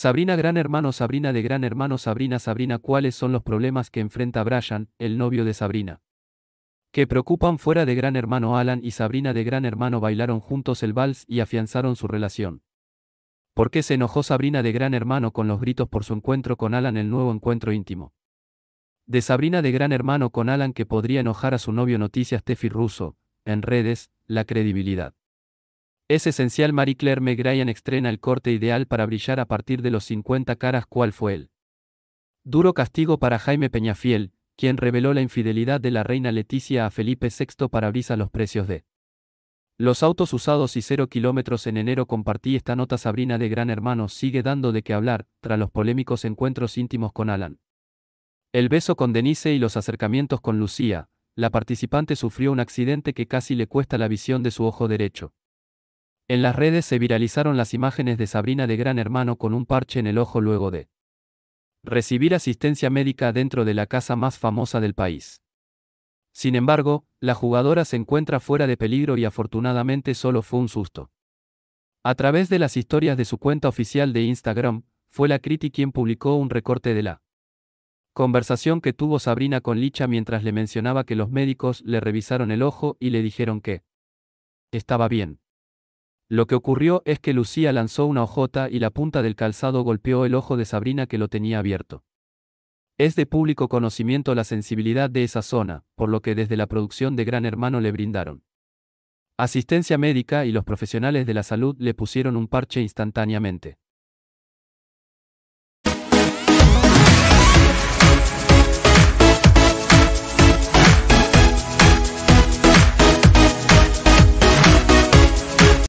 Sabrina Gran Hermano Sabrina de Gran Hermano Sabrina Sabrina ¿Cuáles son los problemas que enfrenta Brian, el novio de Sabrina? Que preocupan fuera de Gran Hermano Alan y Sabrina de Gran Hermano bailaron juntos el vals y afianzaron su relación. ¿Por qué se enojó Sabrina de Gran Hermano con los gritos por su encuentro con Alan el nuevo encuentro íntimo? De Sabrina de Gran Hermano con Alan que podría enojar a su novio Noticias Tefi Russo, en redes, la credibilidad. Es esencial Marie Claire Megrayan estrena el corte ideal para brillar a partir de los 50 caras cuál fue el duro castigo para Jaime Peñafiel, quien reveló la infidelidad de la reina Leticia a Felipe VI para brisa los precios de los autos usados y cero kilómetros en enero compartí esta nota Sabrina de Gran Hermano sigue dando de qué hablar, tras los polémicos encuentros íntimos con Alan. El beso con Denise y los acercamientos con Lucía, la participante sufrió un accidente que casi le cuesta la visión de su ojo derecho. En las redes se viralizaron las imágenes de Sabrina de Gran Hermano con un parche en el ojo luego de recibir asistencia médica dentro de la casa más famosa del país. Sin embargo, la jugadora se encuentra fuera de peligro y afortunadamente solo fue un susto. A través de las historias de su cuenta oficial de Instagram, fue la Criti quien publicó un recorte de la conversación que tuvo Sabrina con Licha mientras le mencionaba que los médicos le revisaron el ojo y le dijeron que estaba bien. Lo que ocurrió es que Lucía lanzó una hojota y la punta del calzado golpeó el ojo de Sabrina que lo tenía abierto. Es de público conocimiento la sensibilidad de esa zona, por lo que desde la producción de Gran Hermano le brindaron asistencia médica y los profesionales de la salud le pusieron un parche instantáneamente.